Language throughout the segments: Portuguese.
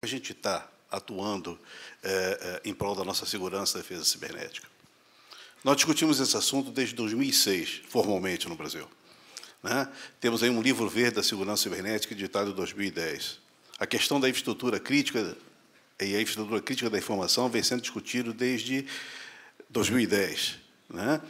A gente está atuando é, é, em prol da nossa segurança e defesa cibernética. Nós discutimos esse assunto desde 2006, formalmente, no Brasil. Né? Temos aí um livro verde da segurança cibernética, editado em 2010. A questão da infraestrutura crítica e a infraestrutura crítica da informação vem sendo discutido desde 2010. Né?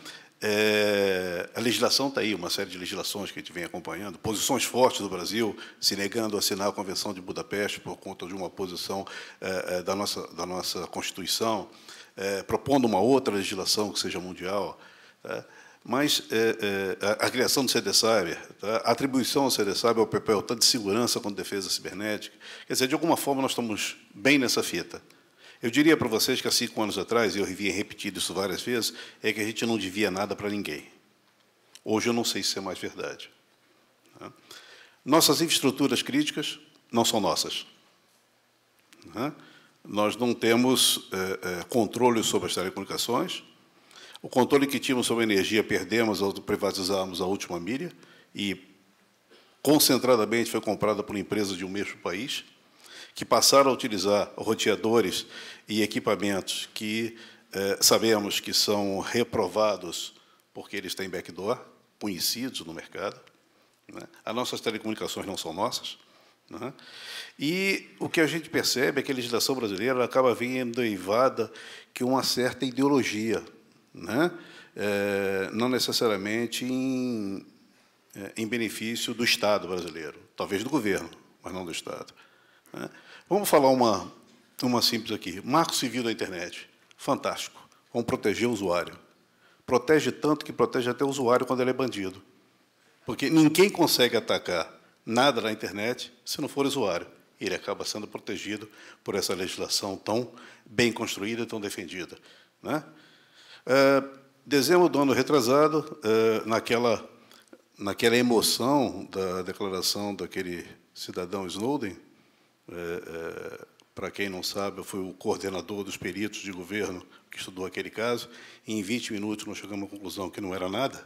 É, a legislação está aí, uma série de legislações que a gente vem acompanhando, posições fortes do Brasil se negando a assinar a Convenção de Budapeste por conta de uma posição é, é da, nossa, da nossa Constituição, é, propondo uma outra legislação que seja mundial. Tá? Mas é, é, a, a, criação do CDCyber, tá? a atribuição ao CDCyber ao papel tanto de segurança quanto de defesa cibernética, quer dizer, de alguma forma nós estamos bem nessa fita. Eu diria para vocês que há cinco anos atrás, e eu havia repetido isso várias vezes, é que a gente não devia nada para ninguém. Hoje eu não sei se é mais verdade. Né? Nossas infraestruturas críticas não são nossas. Né? Nós não temos eh, eh, controle sobre as telecomunicações. O controle que tínhamos sobre a energia perdemos ao privatizarmos a última milha e concentradamente foi comprada por empresas de um mesmo país que passaram a utilizar roteadores e equipamentos que eh, sabemos que são reprovados porque eles têm backdoor, conhecidos no mercado. Né? As nossas telecomunicações não são nossas. Né? E o que a gente percebe é que a legislação brasileira acaba vindo derivada que uma certa ideologia, né? é, não necessariamente em, eh, em benefício do Estado brasileiro, talvez do governo, mas não do Estado. Né? Vamos falar uma, uma simples aqui. Marco Civil da internet. Fantástico. Vamos proteger o usuário. Protege tanto que protege até o usuário quando ele é bandido. Porque ninguém consegue atacar nada na internet se não for usuário. Ele acaba sendo protegido por essa legislação tão bem construída, tão defendida. Né? É, dezembro do ano retrasado, é, naquela, naquela emoção da declaração daquele cidadão Snowden, é, é, para quem não sabe, eu fui o coordenador dos peritos de governo que estudou aquele caso, e em 20 minutos nós chegamos à conclusão que não era nada,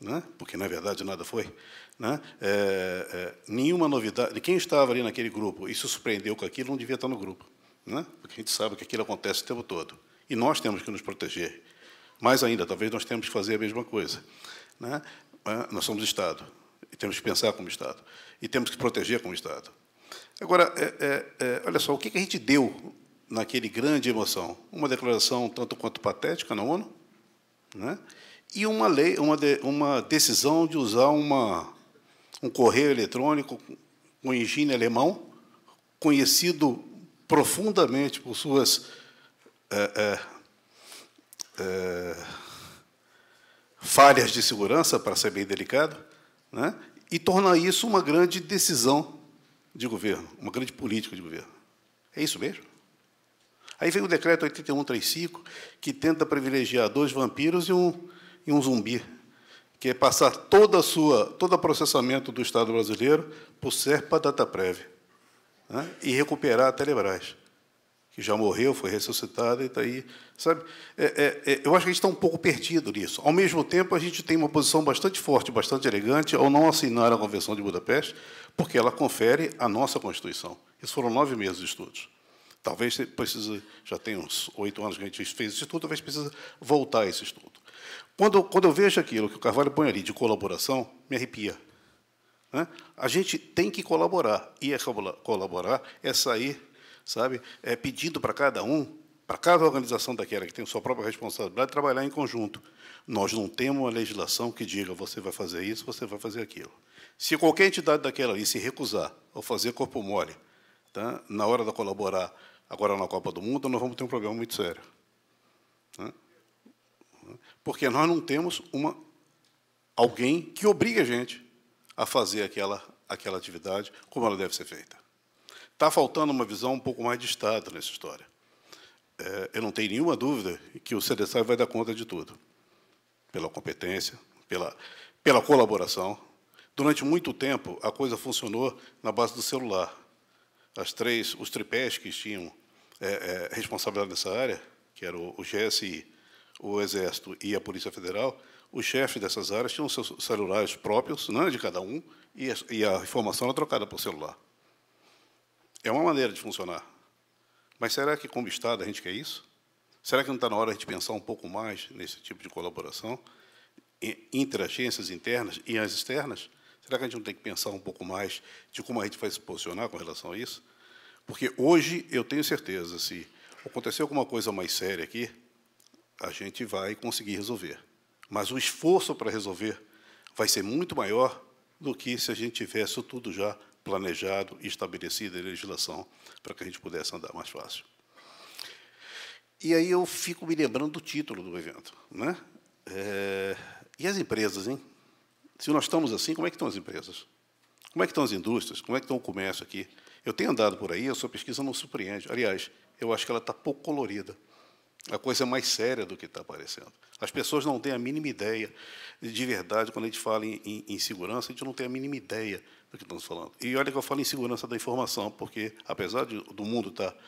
né? porque, na verdade, nada foi. Né? É, é, nenhuma novidade. Quem estava ali naquele grupo e se surpreendeu com aquilo não devia estar no grupo, né? porque a gente sabe que aquilo acontece o tempo todo. E nós temos que nos proteger. Mais ainda, talvez nós temos que fazer a mesma coisa. Né? Nós somos Estado, e temos que pensar como Estado, e temos que proteger como Estado. Agora, é, é, é, olha só, o que a gente deu naquele grande emoção? Uma declaração tanto quanto patética na ONU, né? e uma lei, uma, de, uma decisão de usar uma, um correio eletrônico com engine alemão, conhecido profundamente por suas é, é, é, falhas de segurança, para ser bem delicado, né? e tornar isso uma grande decisão de governo, uma grande política de governo. É isso mesmo? Aí vem o decreto 8135, que tenta privilegiar dois vampiros e um, e um zumbi, que é passar toda a sua, todo o processamento do Estado brasileiro por SERPA data né, e recuperar a Telebrás que já morreu, foi ressuscitado e está aí. Sabe? É, é, é, eu acho que a gente está um pouco perdido nisso. Ao mesmo tempo, a gente tem uma posição bastante forte, bastante elegante, ao não assinar a Convenção de Budapeste, porque ela confere a nossa Constituição. Isso foram nove meses de estudos. Talvez precise, já tem uns oito anos que a gente fez esse estudo, talvez precise voltar a esse estudo. Quando, quando eu vejo aquilo que o Carvalho põe ali de colaboração, me arrepia. Né? A gente tem que colaborar. E é colaborar é sair sabe? É, pedindo para cada um, para cada organização daquela que tem sua própria responsabilidade, trabalhar em conjunto. Nós não temos uma legislação que diga você vai fazer isso, você vai fazer aquilo. Se qualquer entidade daquela ali se recusar ou fazer corpo mole, tá? na hora de colaborar agora na Copa do Mundo, nós vamos ter um problema muito sério. Tá? Porque nós não temos uma, alguém que obrigue a gente a fazer aquela, aquela atividade como ela deve ser feita. Está faltando uma visão um pouco mais de Estado nessa história. É, eu não tenho nenhuma dúvida que o CDSAI vai dar conta de tudo, pela competência, pela, pela colaboração. Durante muito tempo, a coisa funcionou na base do celular. As três, os tripés que tinham é, é, responsabilidade nessa área, que era o, o GSI, o Exército e a Polícia Federal, os chefes dessas áreas tinham seus celulares próprios, não é de cada um, e a, e a informação era trocada por celular. É uma maneira de funcionar. Mas será que, como Estado, a gente quer isso? Será que não está na hora de pensar um pouco mais nesse tipo de colaboração entre agências internas e as externas? Será que a gente não tem que pensar um pouco mais de como a gente vai se posicionar com relação a isso? Porque hoje eu tenho certeza, se acontecer alguma coisa mais séria aqui, a gente vai conseguir resolver. Mas o esforço para resolver vai ser muito maior do que se a gente tivesse tudo já planejado e estabelecida em legislação para que a gente pudesse andar mais fácil. E aí eu fico me lembrando do título do evento. Né? É, e as empresas, hein? Se nós estamos assim, como é que estão as empresas? Como é que estão as indústrias? Como é que está o comércio aqui? Eu tenho andado por aí, a sua pesquisa não surpreende. Aliás, eu acho que ela está pouco colorida. A coisa é mais séria do que está aparecendo. As pessoas não têm a mínima ideia, de verdade, quando a gente fala em, em, em segurança, a gente não tem a mínima ideia do que estamos falando. E olha que eu falo em segurança da informação, porque apesar de, do mundo estar tá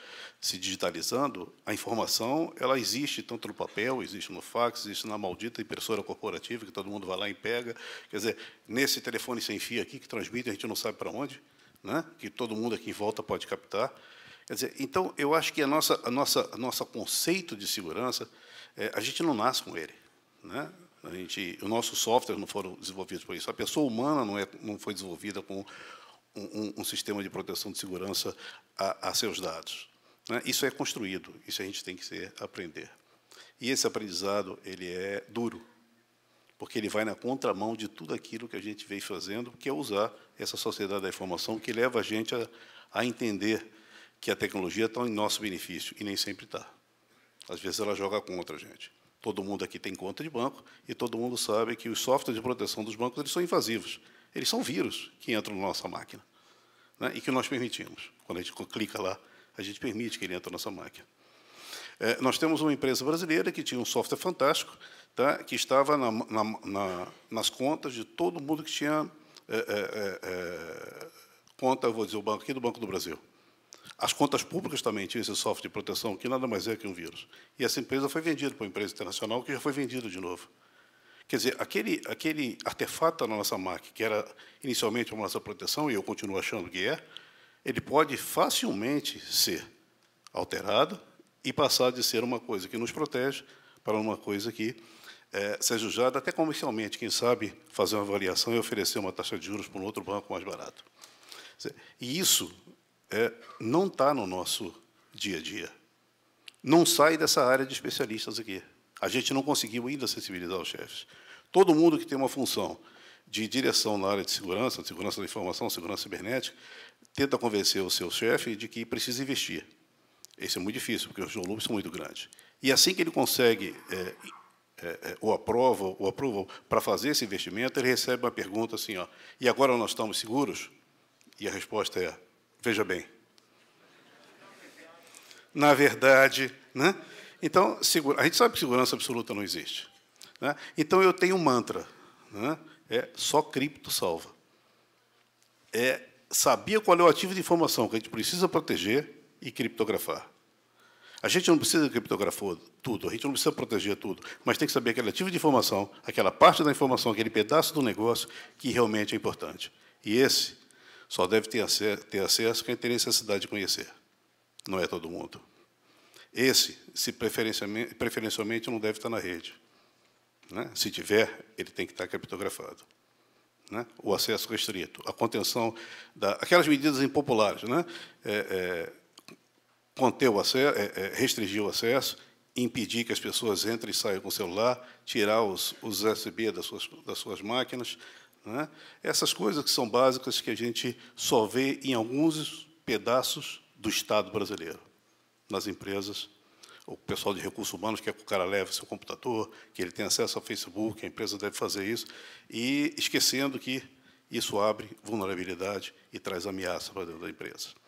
se digitalizando, a informação ela existe tanto no papel, existe no fax, existe na maldita impressora corporativa que todo mundo vai lá e pega. Quer dizer, nesse telefone sem fio aqui que transmite, a gente não sabe para onde, né? que todo mundo aqui em volta pode captar. Quer dizer, então, eu acho que a nossa, a nossa, a nossa conceito de segurança, é, a gente não nasce com ele. Né? A gente, o nosso software não foram desenvolvidos por isso. A pessoa humana não, é, não foi desenvolvida com um, um, um sistema de proteção de segurança a, a seus dados. Né? Isso é construído, isso a gente tem que ser, aprender. E esse aprendizado ele é duro, porque ele vai na contramão de tudo aquilo que a gente vem fazendo, que é usar essa sociedade da informação que leva a gente a, a entender que a tecnologia está em nosso benefício, e nem sempre está. Às vezes ela joga contra a gente. Todo mundo aqui tem conta de banco e todo mundo sabe que os softwares de proteção dos bancos eles são invasivos. Eles são vírus que entram na nossa máquina né, e que nós permitimos. Quando a gente clica lá, a gente permite que ele entre na nossa máquina. É, nós temos uma empresa brasileira que tinha um software fantástico, tá, que estava na, na, na, nas contas de todo mundo que tinha é, é, é, é conta, vou dizer o banco aqui, do Banco do Brasil. As contas públicas também tinham esse software de proteção, que nada mais é que um vírus. E essa empresa foi vendida para uma empresa internacional, que já foi vendida de novo. Quer dizer, aquele, aquele artefato na nossa máquina, que era inicialmente uma nossa proteção, e eu continuo achando que é, ele pode facilmente ser alterado e passar de ser uma coisa que nos protege para uma coisa que é, seja usada até comercialmente, quem sabe fazer uma avaliação e oferecer uma taxa de juros para um outro banco mais barato. E isso é, não está no nosso dia a dia. Não sai dessa área de especialistas aqui. A gente não conseguiu ainda sensibilizar os chefes. Todo mundo que tem uma função de direção na área de segurança, segurança da informação, segurança cibernética, tenta convencer o seu chefe de que precisa investir. Isso é muito difícil, porque os volumes são muito grandes. E assim que ele consegue é, é, é ou aprova ou aprova para fazer esse investimento, ele recebe uma pergunta assim, ó, e agora nós estamos seguros? E a resposta é, Veja bem. Na verdade, né? Então, a gente sabe que segurança absoluta não existe. Né? Então, eu tenho um mantra. Né? É só cripto salva. É sabia qual é o ativo de informação que a gente precisa proteger e criptografar. A gente não precisa criptografar tudo, a gente não precisa proteger tudo, mas tem que saber aquele ativo de informação, aquela parte da informação, aquele pedaço do negócio que realmente é importante. E esse só deve ter acesso, ter acesso quem tem necessidade de conhecer. Não é todo mundo. Esse, se preferencialmente, preferencialmente não deve estar na rede. Né? Se tiver, ele tem que estar criptografado. Né? O acesso restrito, a contenção da, aquelas medidas impopulares, né? É, é, conter o acesso, é, é, restringir o acesso, impedir que as pessoas entrem e saiam com o celular, tirar os, os USB das suas, das suas máquinas, né? Essas coisas que são básicas que a gente só vê em alguns pedaços do Estado brasileiro, nas empresas, o pessoal de recursos humanos quer é que o cara leve seu computador, que ele tenha acesso ao Facebook, a empresa deve fazer isso, e esquecendo que isso abre vulnerabilidade e traz ameaça para dentro da empresa.